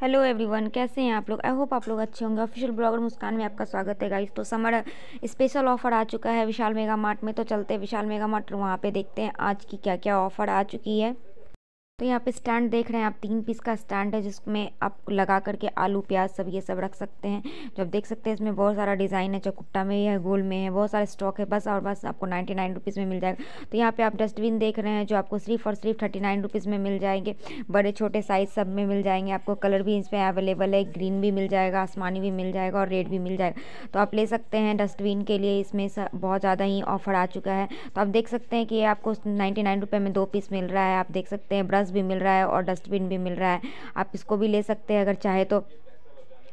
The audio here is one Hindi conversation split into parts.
हेलो एवरीवन कैसे हैं आप लोग आई होप आप लोग अच्छे होंगे ऑफिशियल ब्लॉगर मुस्कान में आपका स्वागत है गाइस तो समर स्पेशल ऑफर आ चुका है विशाल मेगा मार्ट में तो चलते हैं विशाल मेगा मार्ट वहाँ पे देखते हैं आज की क्या क्या ऑफर आ चुकी है तो यहाँ पे स्टैंड देख रहे हैं आप तीन पीस का स्टैंड है जिसमें आप लगा करके आलू प्याज सब ये सब रख सकते हैं जो आप देख सकते हैं इसमें बहुत सारा डिज़ाइन है चौकुट्टा में है गोल में है बहुत सारे स्टॉक है बस और बस आपको नाइन्टी नाइन रुपीज़ में मिल जाएगा तो यहाँ पे आप डस्टबिन देख रहे हैं जो आपको सिर्फ और सिर्फ थर्टी नाइन रुपीज़ में मिल जाएंगे बड़े छोटे साइज़ सब में मिल जाएंगे आपको कलर भी इसमें अवेलेबल है ग्रीन भी मिल जाएगा आसमानी भी मिल जाएगा और रेड भी मिल जाएगा तो आप ले सकते हैं डस्टबिन के लिए इसमें बहुत ज़्यादा ही ऑफर आ चुका है तो आप देख सकते हैं कि आपको नाइन्टी नाइन में दो पीस मिल रहा है आप देख सकते हैं ब्रश पर्स भी मिल रहा है और डस्टबिन भी मिल रहा है आप इसको भी ले सकते हैं अगर चाहे तो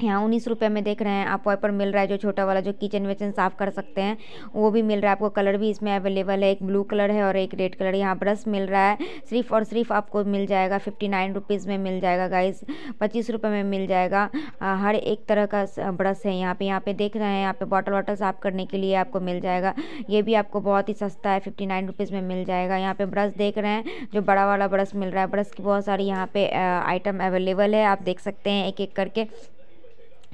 यहाँ उन्नीस रुपये में देख रहे हैं आपको वाइपर मिल रहा है जो छोटा वाला जो किचन विचन साफ कर सकते हैं वो भी मिल रहा है आपको कलर भी इसमें अवेलेबल है एक ब्लू कलर है और एक रेड कलर यहाँ ब्रश मिल रहा है सिर्फ और सिर्फ आपको मिल जाएगा फिफ्टी नाइन रुपीज़ में मिल जाएगा गाइस पच्चीस रुपये में मिल जाएगा आ, हर एक तरह का ब्रश है यहाँ पर यहाँ पर देख रहे हैं यहाँ पर बॉटल वाटल साफ़ करने के लिए आपको मिल जाएगा ये भी आपको बहुत ही सस्ता है फिफ्टी नाइन रुपीज़ में मिल जाएगा यहाँ पर ब्रश देख रहे हैं जो बड़ा वाला ब्रश मिल रहा है ब्रश की बहुत सारी यहाँ पर आइटम अवेलेबल है आप देख सकते हैं एक एक करके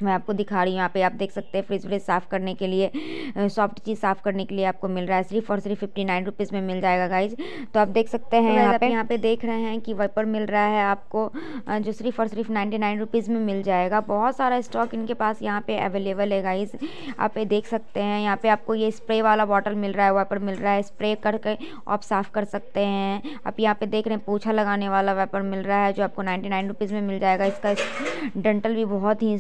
मैं आपको दिखा रही हूँ यहाँ पे आप देख सकते हैं फ्रिज व्रिज साफ़ करने के लिए सॉफ्ट चीज़ साफ़ करने के लिए आपको मिल रहा है सिर्फ और सिर्फ फिफ्टी नाइन रुपीज़ में मिल जाएगा गाइज तो आप देख सकते तो हैं यहाँ पे यहाँ पे देख रहे हैं कि वाइपर मिल रहा है आपको जो सिर्फ और सिर्फ नाइन्टी नाइन रुपीज़ में मिल जाएगा बहुत सारा स्टॉक इनके पास यहाँ पे अवेलेबल है गाइज आप ये देख सकते हैं यहाँ पे आपको ये स्प्रे वाला बॉटल मिल रहा है वाइपर मिल रहा है स्प्रे करके आप साफ़ कर सकते हैं आप यहाँ पे देख रहे हैं पोछा लगाने वाला वाइपर मिल रहा है जो आपको नाइन्टी नाइन रुपीज़ में मिल जाएगा इसका डेंटल भी बहुत ही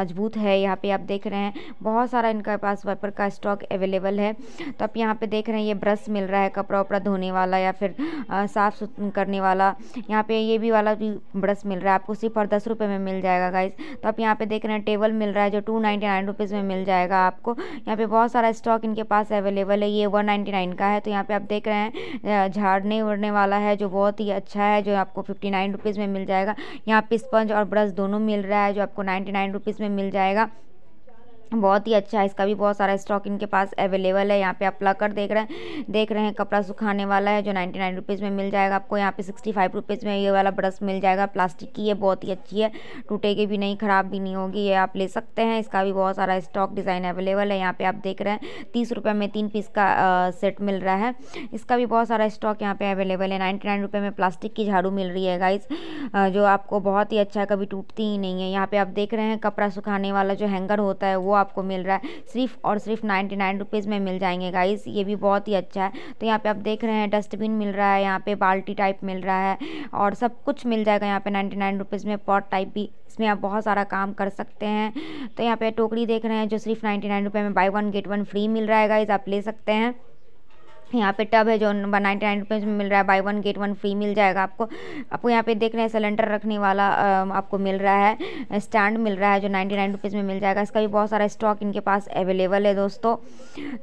मजबूत है यहाँ पे आप देख रहे हैं बहुत सारा इनके पास वाइपर का स्टॉक अवेलेबल है तो आप यहाँ पे देख रहे हैं ये ब्रश मिल रहा है कपड़ा उपड़ा धोने वाला या फिर साफ़ करने वाला यहाँ पे ये भी वाला भी ब्रश मिल रहा है आपको सिर्फ और दस रुपये में मिल जाएगा गाइस तो आप यहाँ पे देख रहे हैं टेबल मिल रहा है जो टू नाइन्टी नाइन रुपीज़ में मिल जाएगा आपको यहाँ पे बहुत सारा स्टॉक इनके पास अवेलेबल है ये वन नाइन्टी नाइन का है तो यहाँ पे आप देख रहे हैं झाड़ने उड़ने वाला है जो बहुत ही अच्छा है जो आपको फिफ्टी नाइन रुपीज़ में मिल जाएगा यहाँ पे स्पंज और ब्रश दोनों मिल रहा है जो आपको नाइन्टी नाइन रुपीज़ में मिल जाएगा बहुत ही अच्छा है इसका भी बहुत सारा स्टॉक इनके पास अवेलेबल है यहाँ पे आप लाकर देख रहे हैं देख रहे हैं कपड़ा सुखाने वाला है जो नाइन्टी नाइन रुपीज़ में मिल जाएगा आपको यहाँ पे सिक्सटी फाइव रुपीज़ में ये वाला ब्रश मिल जाएगा प्लास्टिक की है बहुत ही अच्छी है टूटेगी भी नहीं ख़राब भी नहीं होगी ये आप ले सकते हैं इसका भी बहुत सारा स्टॉक डिज़ाइन अवेलेबल है यहाँ पर आप देख रहे हैं तीस रुपये में तीन पीस का सेट मिल रहा है इसका भी बहुत सारा स्टॉक यहाँ पर अवेलेबल है नाइन्टी नाइन रुपये में प्लास्टिक की झाड़ू मिल रही है गाइस जो आपको बहुत ही अच्छा है कभी टूटती ही नहीं है यहाँ पर आप देख रहे हैं कपड़ा सुखाने वाला जो हैंगर होता है वो आपको मिल रहा है सिर्फ और सिर्फ नाइन्टी नाइन रुपीज़ में मिल जाएंगे गाइस ये भी बहुत ही अच्छा है तो यहाँ पे आप देख रहे हैं डस्टबिन मिल रहा है यहाँ पे बाल्टी टाइप मिल रहा है और सब कुछ मिल जाएगा यहाँ पे नाइन्टी नाइन रुपीज़ में पॉट टाइप भी इसमें आप बहुत सारा काम कर सकते हैं तो यहाँ पे टोकरी देख रहे हैं जो सिर्फ नाइन्टी नाइन रुपये में buy one get one free मिल रहा है गाइज आप ले सकते हैं यहाँ पे टब है जो वन नाइन्टी नाइन रुपीज़ में मिल रहा है buy one get one free मिल जाएगा आपको आपको यहाँ पे देख रहे हैं सिलेंडर रखने वाला आपको मिल रहा है स्टैंड मिल रहा है जो नाइन्टी नाइन रुपीज़ में मिल जाएगा इसका भी बहुत सारा स्टॉक इनके पास अवेलेबल है दोस्तों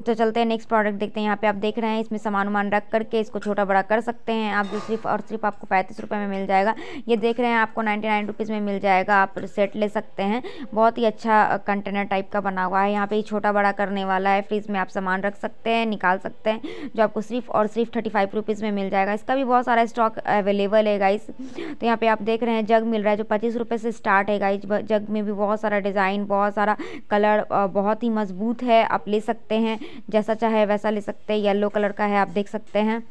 तो चलते हैं नेक्स्ट प्रोडक्ट देखते हैं यहाँ पे आप देख रहे हैं इसमें सामान वामान रख करके इसको छोटा बड़ा कर सकते हैं आप जो सिर्फ और सिर्फ आपको पैंतीस रुपये में मिल जाएगा ये देख रहे हैं आपको नाइन्टी नाइन रुपीज़ में मिल जाएगा आप सेट ले सकते हैं बहुत ही अच्छा कंटेनर टाइप का बना हुआ है यहाँ पर छोटा बड़ा करने वाला है फ्रिज में आप सामान रख सकते हैं निकाल सकते हैं जो आपको सिर्फ और सिर्फ थर्टी फाइव रुपीज़ में मिल जाएगा इसका भी बहुत सारा स्टॉक अवेलेबल है गाइस तो यहाँ पे आप देख रहे हैं जग मिल रहा है जो पच्चीस रुपये से स्टार्ट है गाइस जग में भी बहुत सारा डिज़ाइन बहुत सारा कलर बहुत ही मजबूत है आप ले सकते हैं जैसा चाहे वैसा ले सकते हैं येलो कलर का है आप देख सकते हैं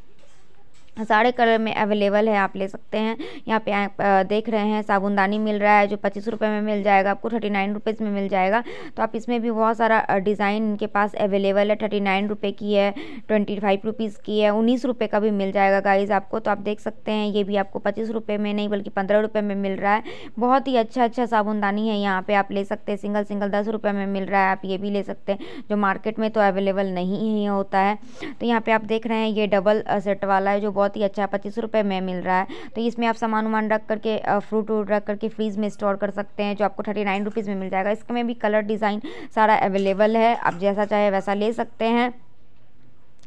सारे कलर में अवेलेबल है आप ले सकते हैं यहाँ पे आप देख रहे हैं साबुनदानी मिल रहा है जो पच्चीस रुपये में मिल जाएगा आपको थर्टी नाइन रुपीज़ में मिल जाएगा तो आप इसमें भी बहुत सारा डिज़ाइन इनके पास अवेलेबल है थर्टी नाइन रुपये की है ट्वेंटी फाइव रुपीज़ की है उन्नीस रुपये का भी मिल जाएगा गाइज़ आपको तो आप देख सकते हैं ये भी आपको पच्चीस रुपये में नहीं बल्कि पंद्रह रुपये में मिल रहा है बहुत ही अच्छा अच्छा साबुनदानी है यहाँ पर आप ले सकते हैं सिंगल सिंगल दस रुपये में मिल रहा है आप ये भी ले सकते हैं जो मार्केट में तो अवेलेबल नहीं होता है तो यहाँ पर आप देख रहे हैं ये डबल सेट वाला है जो बहुत ही अच्छा है पच्चीस रुपये में मिल रहा है तो इसमें आप सामान वामान रख करके फ्रूट व्रूट रख करके फ्रीज में स्टोर कर सकते हैं जो आपको थर्टी नाइन रुपीज़ में मिल जाएगा इसमें भी कलर डिज़ाइन सारा अवेलेबल है आप जैसा चाहे वैसा ले सकते हैं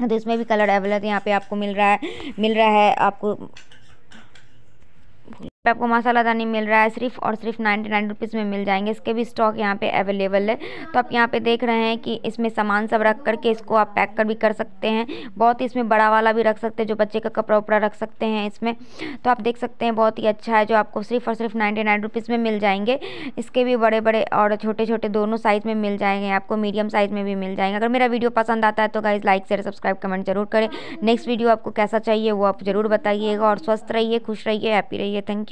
तो इसमें भी कलर अवेलेबल यहाँ पे आपको मिल रहा है मिल रहा है आपको पे आपको मसाला दानी मिल रहा है सिर्फ और सिर्फ नाइन्टी नाइन रुपीज़ में मिल जाएंगे इसके भी स्टॉक यहाँ पे अवेलेबल है तो आप यहाँ पे देख रहे हैं कि इसमें सामान सब रख करके इसको आप पैक कर भी कर सकते हैं बहुत ही इसमें बड़ा वाला भी रख सकते हैं जो बच्चे का कपड़ा उपड़ा रख सकते हैं इसमें तो आप देख सकते हैं बहुत ही अच्छा है जो आपको सिर्फ और सिर्फ नाइन्टी नाइन रुपीज़ में मिल जाएंगे इसके भी बड़े बड़े और छोटे छोटे दोनों साइज़ में मिल जाएंगे आपको मीडियम साइज़ में भी मिल जाएंगे अगर मेरा वीडियो पसंद आता है तो guys like share subscribe comment जरूर करें नेक्स्ट वीडियो आपको कैसा चाहिए वो आप ज़रूर बताइएगा और स्वस्थ रहिए खुश रहिए हैप्पी रहिए थैंक यू